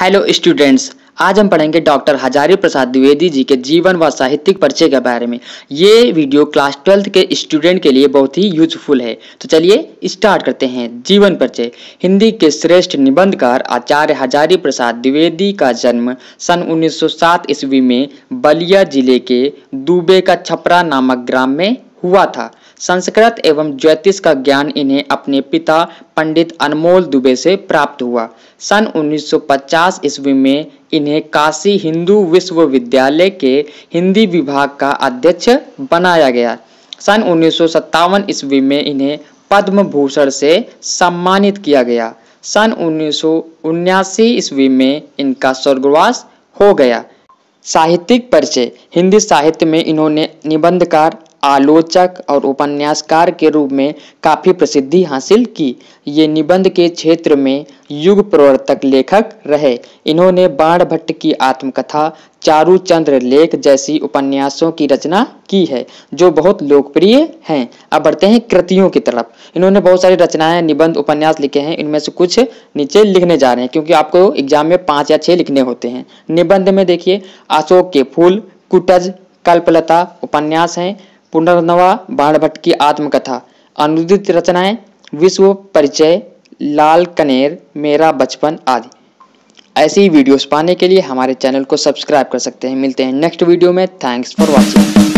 hello students आज हम पढ़ेंगे डॉक्टर हजारी प्रसाद द्विवेदी जी के जीवन व साहित्यिक परिचय के बारे में ये वीडियो क्लास ट्वेल्थ के स्टूडेंट के लिए बहुत ही यूजफुल है तो चलिए स्टार्ट करते हैं जीवन परिचय हिंदी के श्रेष्ठ निबंधकार आचार्य हजारी प्रसाद द्विवेदी का जन्म सन 1907 ईस्वी में बलिया जिले के दुबे का छपरा नामक ग्राम में हुआ था संस्कृत एवं ज्योतिष का ज्ञान इन्हें अपने पिता पंडित अनमोल दुबे से प्राप्त हुआ सन 1950 ईस्वी में इन्हें काशी हिंदू विश्वविद्यालय के हिंदी विभाग का अध्यक्ष बनाया गया सन उन्नीस ईस्वी में इन्हें पद्म भूषण से सम्मानित किया गया सन उन्नीस ईस्वी में इनका स्वर्गवास हो गया साहित्यिक परिचय हिंदी साहित्य में इन्होंने निबंधकार आलोचक और उपन्यासकार के रूप में काफ़ी प्रसिद्धि हासिल की ये निबंध के क्षेत्र में युग प्रवर्तक लेखक रहे इन्होंने बाण भट्ट की आत्मकथा चारू चंद्र लेख जैसी उपन्यासों की रचना की है जो बहुत लोकप्रिय हैं अब बढ़ते हैं कृतियों की तरफ इन्होंने बहुत सारी रचनाएं निबंध उपन्यास लिखे हैं इनमें से कुछ नीचे लिखने जा रहे हैं क्योंकि आपको एग्जाम में पाँच या छः लिखने होते हैं निबंध में देखिए अशोक के फूल कुटज कल्पलता उपन्यास हैं पुनर्नवा बाणभट्ट की आत्मकथा अनुदित रचनाएं विश्व परिचय लाल कनेर मेरा बचपन आदि ऐसी ही वीडियोस पाने के लिए हमारे चैनल को सब्सक्राइब कर सकते हैं मिलते हैं नेक्स्ट वीडियो में थैंक्स फॉर वॉचिंग